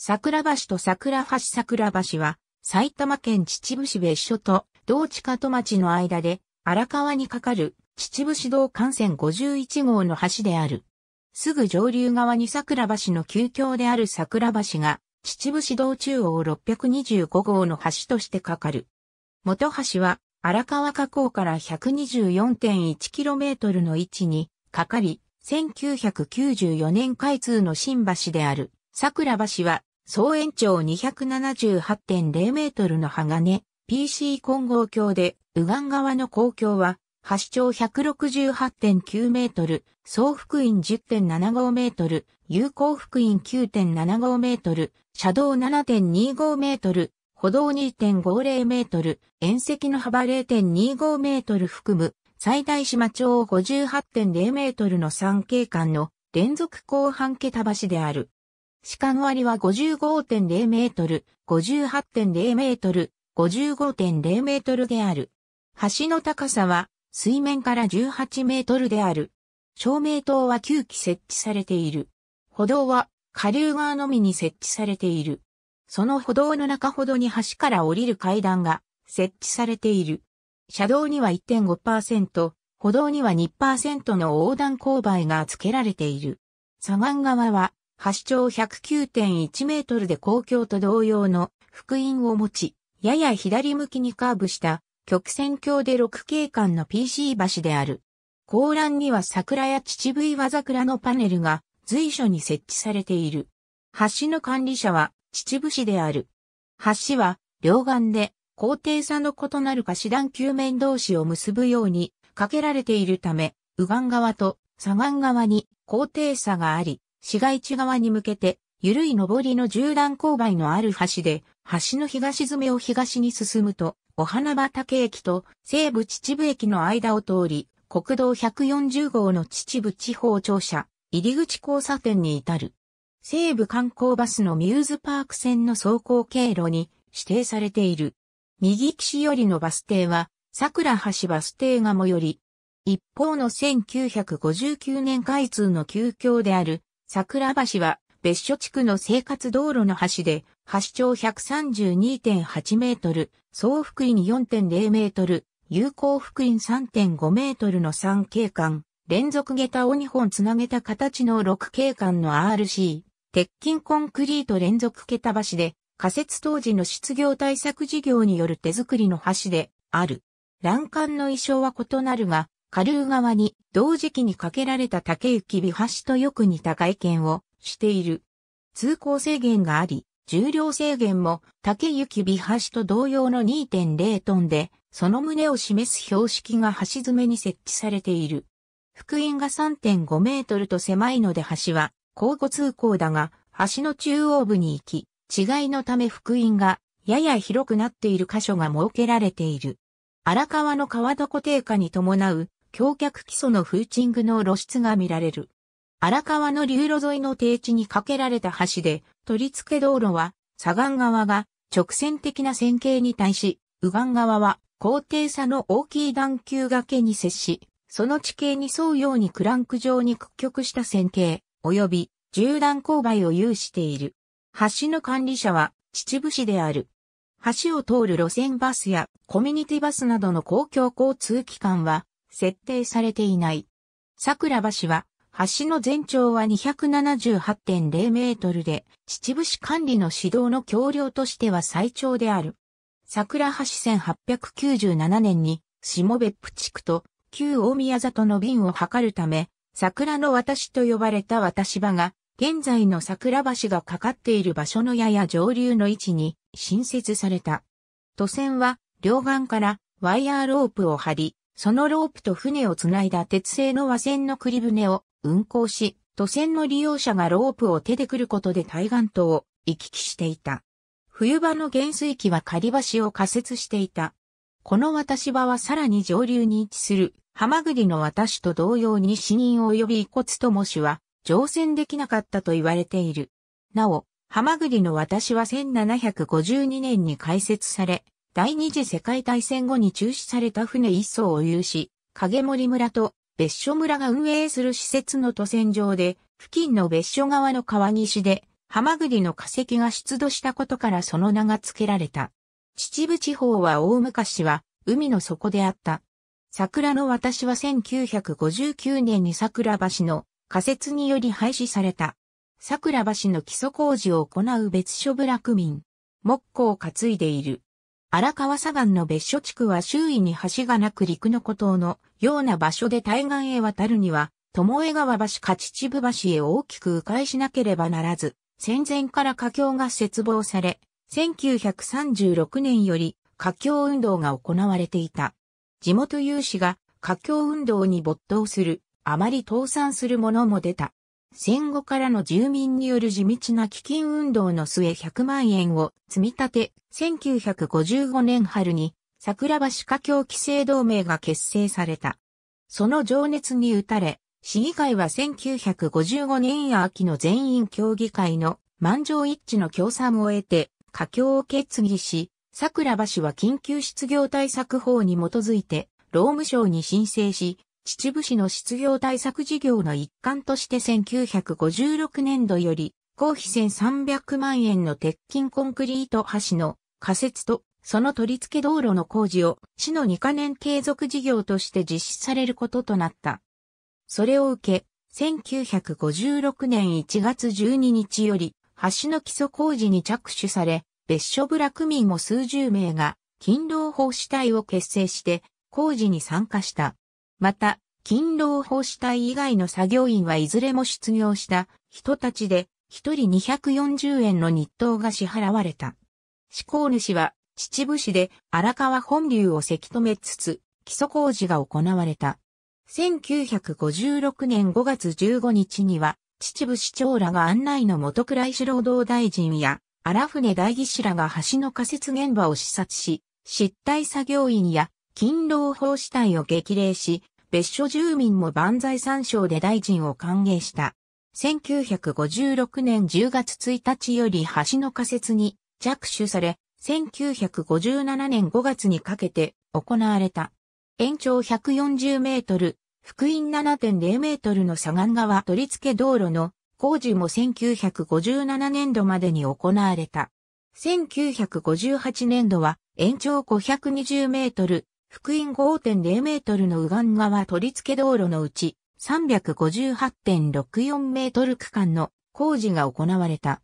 桜橋と桜橋桜橋は、埼玉県秩父市別所と同地下戸町の間で、荒川に架かる秩父市道幹線51号の橋である。すぐ上流側に桜橋の旧橋である桜橋が、秩父市道中央625号の橋として架かる。元橋は、荒川河口から 124.1km の位置に、かかり、1994年開通の新橋である。桜橋は総延長278.0メートルの鋼、PC 混合橋で、右岸側の公橋は、橋長168.9メートル、総福院10.75メートル、有効福院9.75メートル、車道7.25メートル、歩道2.50メートル、縁石の幅0.25メートル含む、最大島町58.0メートルの3景間の連続後半桁橋である。士官割は55.0メートル、58.0メートル、55.0メートルである。橋の高さは水面から18メートルである。照明灯は9基設置されている。歩道は下流側のみに設置されている。その歩道の中ほどに橋から降りる階段が設置されている。車道には1.5%、歩道には2%の横断勾配が付けられている。左岸側は橋長109.1メートルで公共と同様の福音を持ち、やや左向きにカーブした曲線橋で6景観の PC 橋である。高欄には桜や秩父岩桜のパネルが随所に設置されている。橋の管理者は秩父市である。橋は両岸で高低差の異なる橋段球面同士を結ぶように架けられているため、右岸側と左岸側に高低差があり、市街地側に向けて、緩い上りの縦断勾配のある橋で、橋の東詰めを東に進むと、お花畑駅と西部秩父駅の間を通り、国道140号の秩父地方庁舎、入り口交差点に至る。西部観光バスのミューズパーク線の走行経路に指定されている。右岸寄りのバス停は、桜橋バス停が最寄り。一方の1959年開通の急遽である桜橋は別所地区の生活道路の橋で、橋長132.8メートル、総福院4.0メートル、有効福院3.5メートルの3景観、連続下駄を2本つなげた形の6景観の RC、鉄筋コンクリート連続下駄橋で、仮設当時の失業対策事業による手作りの橋である。欄干の衣装は異なるが、下流側に同時期に架けられた竹雪美橋とよく似た外見をしている。通行制限があり、重量制限も竹雪美橋と同様の2.0トンで、その旨を示す標識が橋詰めに設置されている。福音が3.5メートルと狭いので橋は交互通行だが、橋の中央部に行き、違いのため福音がやや広くなっている箇所が設けられている。荒川の川床低下に伴う橋脚基礎のフーチングの露出が見られる。荒川の流路沿いの低地に架けられた橋で、取り付け道路は、左岸側が直線的な線形に対し、右岸側は高低差の大きい段丘崖に接し、その地形に沿うようにクランク状に屈曲した線形、及び縦断勾配を有している。橋の管理者は秩父市である。橋を通る路線バスやコミュニティバスなどの公共交通機関は設定されていない。桜橋は、橋の全長は278.0メートルで、秩父市管理の指導の橋梁としては最長である。桜橋1897年に、下別府地区と旧大宮里の便を測るため、桜の渡しと呼ばれた渡し場が、現在の桜橋がかかっている場所のやや上流の位置に新設された。都線は両岸からワイヤーロープを張り、そのロープと船をつないだ鉄製の和船の栗船を運航し、渡船の利用者がロープを手でくることで対岸島を行き来していた。冬場の減水機は仮橋を仮設していた。この渡し場はさらに上流に位置する、ハマグリの渡しと同様に死人及び遺骨ともしは、乗船できなかったと言われている。なお、ハマグリの渡しは1752年に開設され、第二次世界大戦後に中止された船一艘を有し、影森村と別所村が運営する施設の渡船場で、付近の別所側の川岸で、ハマグリの化石が出土したことからその名が付けられた。秩父地方は大昔は海の底であった。桜の私は1959年に桜橋の仮設により廃止された。桜橋の基礎工事を行う別所部落民。木工を担いでいる。荒川砂岩の別所地区は周囲に橋がなく陸の孤島のような場所で対岸へ渡るには、友江川橋か秩父橋へ大きく迂回しなければならず、戦前から架橋が切望され、1936年より架橋運動が行われていた。地元有志が架橋運動に没頭する、あまり倒産する者も出た。戦後からの住民による地道な基金運動の末100万円を積み立て、1955年春に桜橋華僑規制同盟が結成された。その情熱に打たれ、市議会は1955年秋の全員協議会の満場一致の協賛を得て、華僑を決議し、桜橋は緊急失業対策法に基づいて、労務省に申請し、秩父市の失業対策事業の一環として1956年度より、公費1300万円の鉄筋コンクリート橋の仮設と、その取り付け道路の工事を、市の2カ年継続事業として実施されることとなった。それを受け、1956年1月12日より、橋の基礎工事に着手され、別所部落民も数十名が、勤労奉仕隊を結成して、工事に参加した。また、勤労奉仕隊以外の作業員はいずれも失業した人たちで、一人240円の日当が支払われた。志向主は秩父市で荒川本流をせき止めつつ、基礎工事が行われた。1956年5月15日には、秩父市長らが案内の元倉石労働大臣や、荒船大義士らが橋の仮設現場を視察し、失態作業員や勤労法死体を激励し、別所住民も万歳参照で大臣を歓迎した。1956年10月1日より橋の仮設に着手され、1957年5月にかけて行われた。延長140メートル、福音7.0メートルの左岸側取り付け道路の工事も1957年度までに行われた。1958年度は延長520メートル、福音5.0メートルの右岸側取り付け道路のうち358.64メートル区間の工事が行われた。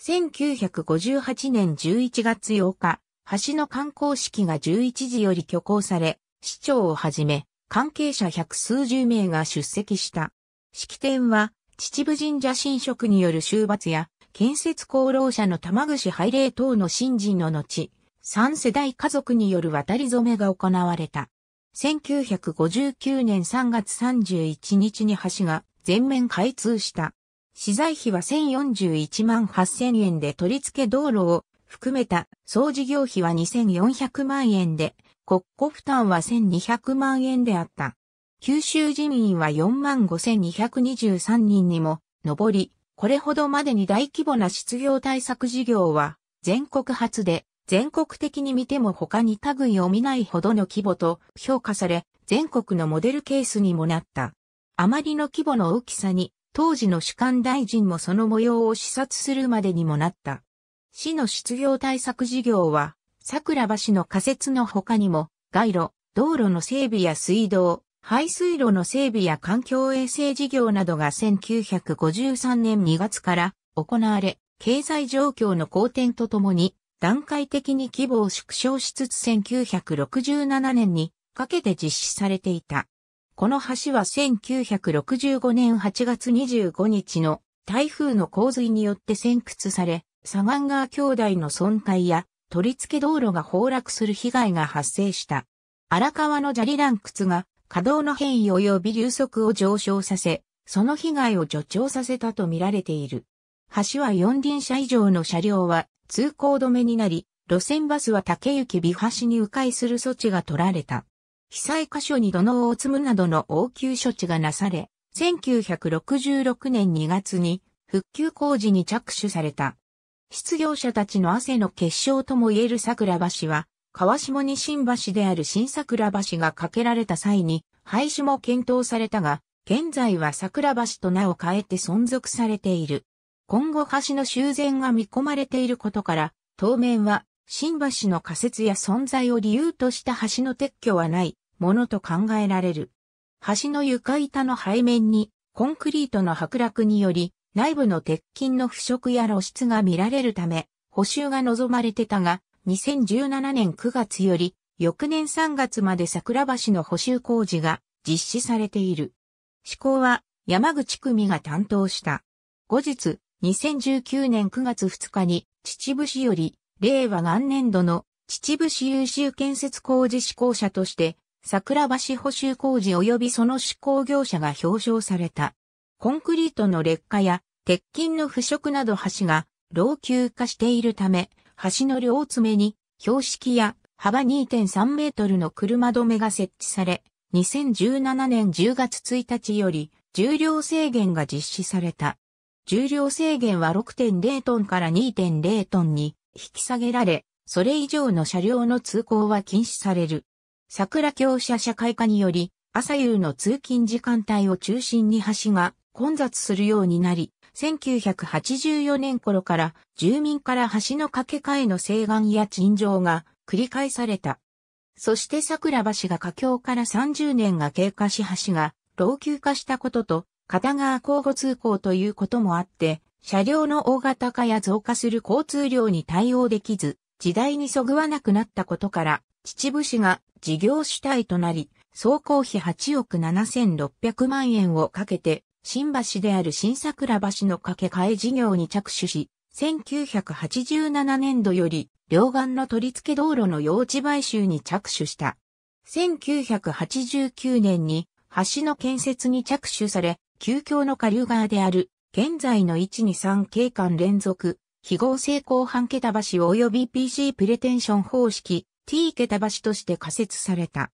1958年11月8日、橋の観光式が11時より挙行され、市長をはじめ、関係者百数十名が出席した。式典は、秩父神社神職による終罰や、建設功労者の玉串拝礼等の新人の後、三世代家族による渡り染めが行われた。1959年3月31日に橋が全面開通した。資材費は1041万8000円で取り付け道路を含めた総事業費は2400万円で、国庫負担は1200万円であった。九州人員は4万5223人にも上り、これほどまでに大規模な失業対策事業は全国初で全国的に見ても他に類を見ないほどの規模と評価され、全国のモデルケースにもなった。あまりの規模の大きさに、当時の主管大臣もその模様を視察するまでにもなった。市の失業対策事業は、桜橋の仮設の他にも、街路、道路の整備や水道、排水路の整備や環境衛生事業などが1953年2月から行われ、経済状況の好転とともに段階的に規模を縮小しつつ1967年にかけて実施されていた。この橋は1965年8月25日の台風の洪水によって潜屈され、サガン兄弟の損壊や取り付け道路が崩落する被害が発生した。荒川の砂利乱掘が稼働の変異及び流速を上昇させ、その被害を助長させたとみられている。橋は四輪車以上の車両は通行止めになり、路線バスは竹行美橋に迂回する措置が取られた。被災箇所に土のを積むなどの応急処置がなされ、1966年2月に復旧工事に着手された。失業者たちの汗の結晶とも言える桜橋は、川下に新橋である新桜橋が架けられた際に、廃止も検討されたが、現在は桜橋と名を変えて存続されている。今後橋の修繕が見込まれていることから、当面は、新橋の仮設や存在を理由とした橋の撤去はない、ものと考えられる。橋の床板の背面に、コンクリートの剥落により、内部の鉄筋の腐食や露出が見られるため、補修が望まれてたが、2017年9月より、翌年3月まで桜橋の補修工事が実施されている。施工は山口組が担当した。後日、2019年9月2日に秩父市より令和元年度の秩父市優秀建設工事施工者として桜橋補修工事及びその施工業者が表彰された。コンクリートの劣化や鉄筋の腐食など橋が老朽化しているため、橋の両爪に標識や幅2.3メートルの車止めが設置され、2017年10月1日より重量制限が実施された。重量制限は6.0トンから2.0トンに引き下げられ、それ以上の車両の通行は禁止される。桜橋車社会化により、朝夕の通勤時間帯を中心に橋が混雑するようになり、1984年頃から住民から橋の架け替えの請願や陳情が繰り返された。そして桜橋が架橋から30年が経過し橋が老朽化したことと片側交互通行ということもあって、車両の大型化や増加する交通量に対応できず、時代にそぐわなくなったことから、秩父市が事業主体となり、総工費8億7600万円をかけて、新橋である新桜橋の架け替え事業に着手し、1987年度より、両岸の取り付け道路の用地買収に着手した。1989年に橋の建設に着手され、旧遽の下流側である、現在の123景観連続、非合成広半桁橋及び PC プレテンション方式 T 桁橋として仮設された。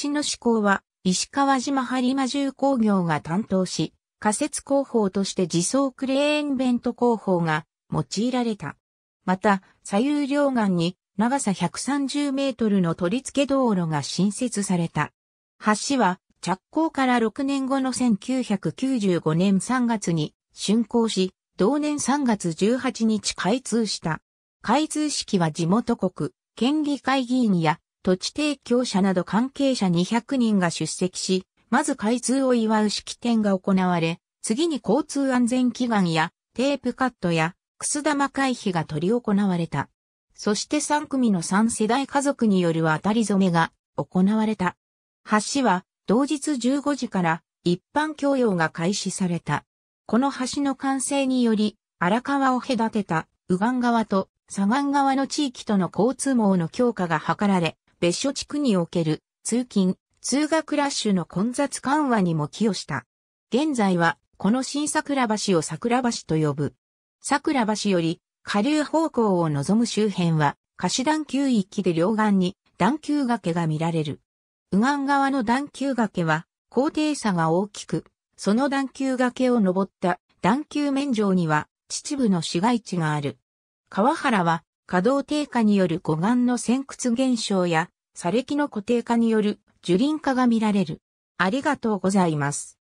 橋の施工は石川島播磨重工業が担当し、仮設工法として自走クレーンベント工法が用いられた。また、左右両岸に長さ130メートルの取り付け道路が新設された。橋は着工から6年後の1995年3月に竣工し、同年3月18日開通した。開通式は地元国、県議会議員や土地提供者など関係者200人が出席し、まず開通を祝う式典が行われ、次に交通安全祈願やテープカットやくす玉回避が取り行われた。そして3組の3世代家族による渡り染めが行われた。橋は同日15時から一般供用が開始された。この橋の完成により、荒川を隔てた右岸側と左岸側の地域との交通網の強化が図られ、別所地区における通勤、通学ラッシュの混雑緩和にも寄与した。現在は、この新桜橋を桜橋と呼ぶ。桜橋より下流方向を望む周辺は、貸し段丘域で両岸に段丘崖が見られる。右岸側の段球崖は高低差が大きく、その段球崖を登った段球面上には秩父の市街地がある。川原は稼働低下による護岸の先屈現象や、砂礫の固定化による樹林化が見られる。ありがとうございます。